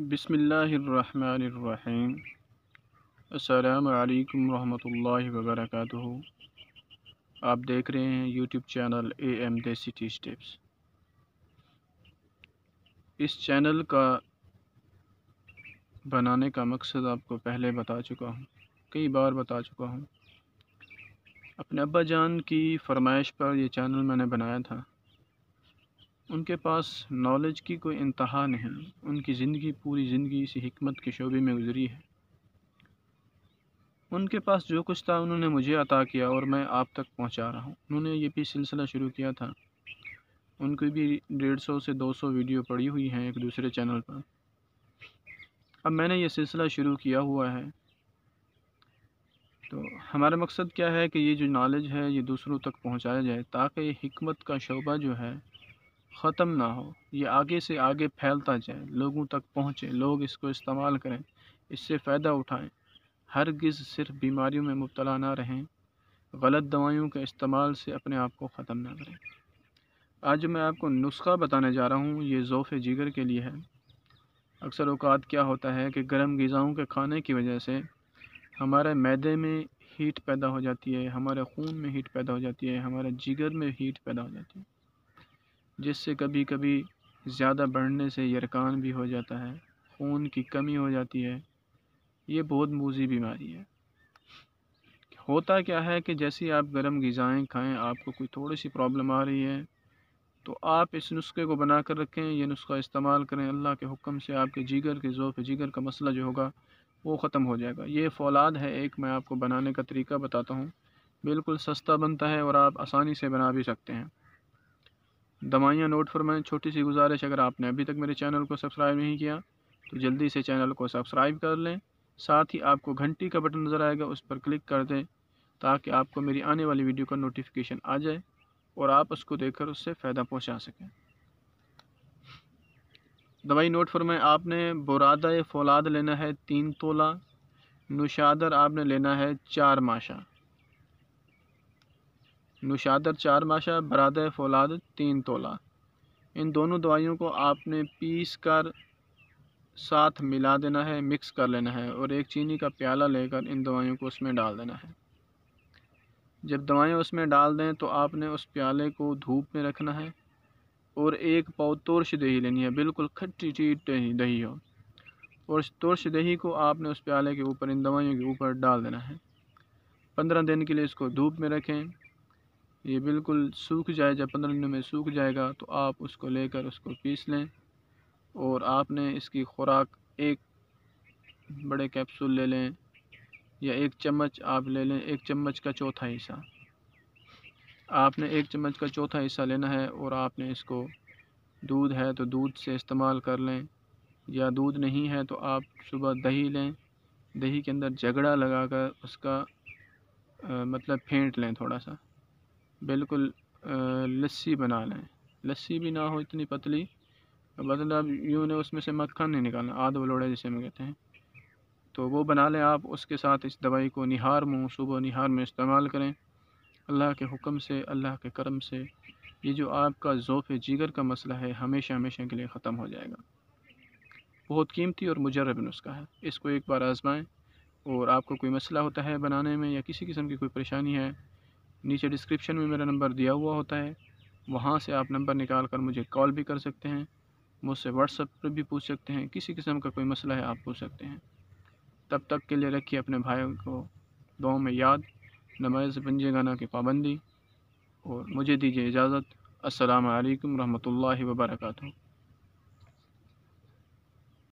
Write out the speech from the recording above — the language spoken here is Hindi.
बसमिल्लाम अल्लाम वरहमतुल्लाहि वबरकातुहू आप देख रहे हैं YouTube channel A M Desi T steps इस चैनल का बनाने का मकसद आपको पहले बता चुका हूँ कई बार बता चुका हूँ अपने अब्बा जान की फरमाइश पर यह चैनल मैंने बनाया था उनके पास नॉलेज की कोई इंतहा नहीं उनकी ज़िंदगी पूरी ज़िंदगी इसी हमत के शोबे में गुजरी है उनके पास जो कुछ था उन्होंने मुझे अता किया और मैं आप तक पहुंचा रहा हूं उन्होंने ये भी सिलसिला शुरू किया था उनकी भी डेढ़ सौ से दो सौ वीडियो पड़ी हुई हैं एक दूसरे चैनल पर अब मैंने ये सिलसिला शुरू किया हुआ है तो हमारा मकसद क्या है कि ये जो नॉलेज है ये दूसरों तक पहुंचाया जाए ताकि हमत का शोबा जो है ख़त्म ना हो ये आगे से आगे फैलता जाए लोगों तक पहुँचे लोग इसको इस्तेमाल करें इससे फ़ायदा उठाएं गज़ सिर्फ बीमारियों में मुबतला ना रहें गलत दवाइयों के इस्तेमाल से अपने आप को ख़त्म ना करें आज मैं आपको नुस्खा बताने जा रहा हूँ ये ज़ोफ़ जिगर के लिए है अक्सर अवकात क्या होता है कि गर्म गज़ाओं के खाने की वजह से हमारे मैदे में हीट पैदा हो जाती है हमारे खून में हीट पैदा हो जाती है हमारे जिगर में हीट पैदा हो जाती है जिससे कभी कभी ज़्यादा बढ़ने से यरकान भी हो जाता है खून की कमी हो जाती है ये बहुत मूजी बीमारी है होता क्या है कि जैसे आप गर्म गज़ाएँ खाएँ आपको कोई थोड़ी सी प्रॉब्लम आ रही है तो आप इस नुस्खे को बना कर रखें यह नुस्खा इस्तेमाल करें अल्लाह के हुक्म से आपके जिगर के ज़ोफ़ जिगर का मसला जो होगा वो ख़त्म हो जाएगा ये फौलाद है एक मैं आपको बनाने का तरीका बताता हूँ बिल्कुल सस्ता बनता है और आप आसानी से बना भी सकते हैं दवाइयाँ नोट पर मैं छोटी सी गुजारिश अगर आपने अभी तक मेरे चैनल को सब्सक्राइब नहीं किया तो जल्दी से चैनल को सब्सक्राइब कर लें साथ ही आपको घंटी का बटन नज़र आएगा उस पर क्लिक कर दें ताकि आपको मेरी आने वाली वीडियो का नोटिफिकेशन आ जाए और आप उसको देखकर उससे फ़ायदा पहुंचा सकें दवाई नोट फरमाए आपने बुरादा फौलाद लेना है तीन तोला नुशादर आपने लेना है चार माशा नुशादर चार बाशा बरद फौलाद तीन तोला इन दोनों दवाइयों को आपने पीस कर साथ मिला देना है मिक्स कर लेना है और एक चीनी का प्याला लेकर इन दवाइयों को उसमें डाल देना है जब दवाएं उसमें डाल दें तो आपने उस प्याले को धूप में रखना है और एक पाव तुरश दही लेनी है बिल्कुल खट्टी चीट दही दही हो और तुरश दही को आपने उस प्याले के ऊपर इन दवाइयों के ऊपर डाल देना है पंद्रह दिन के लिए इसको धूप में रखें ये बिल्कुल सूख जाए जब पंद्रह मिनट में सूख जाएगा तो आप उसको लेकर उसको पीस लें और आपने इसकी खुराक एक बड़े कैप्सूल ले लें या एक चम्मच आप ले लें एक चम्मच का चौथा हिस्सा आपने एक चम्मच का चौथा हिस्सा लेना है और आपने इसको दूध है तो दूध से इस्तेमाल कर लें या दूध नहीं है तो आप सुबह दही लें दही के अंदर झगड़ा लगाकर उसका आ, मतलब फेंट लें थोड़ा सा बिल्कुल लस्सी बना लें लस्सी भी ना हो इतनी पतली मतलब यूँ ने उसमें से मक्खन नहीं निकालना आध वलोड़े जिसे हम कहते हैं तो वो बना लें आप उसके साथ इस दवाई को निहार मुँह सुबह निहार में इस्तेमाल करें अल्लाह के हुक्म से अल्लाह के करम से ये जो आपका ज़ोफ़ जिगर का मसला है हमेशा हमेशा के लिए ख़त्म हो जाएगा बहुत कीमती और मुजरब नुस्खा है इसको एक बार आजमाएं और आपको कोई मसला होता है बनाने में या किसी किस्म की कोई परेशानी है नीचे डिस्क्रिप्शन में मेरा नंबर दिया हुआ होता है वहाँ से आप नंबर निकाल कर मुझे कॉल भी कर सकते हैं मुझसे व्हाट्सएप पर भी पूछ सकते हैं किसी किस्म का कोई मसला है आप पूछ सकते हैं तब तक के लिए रखिए अपने भाई को दुआ में याद नमाज बंजे गाना की पाबंदी और मुझे दीजिए इजाज़त असलकम वरहमल वर्का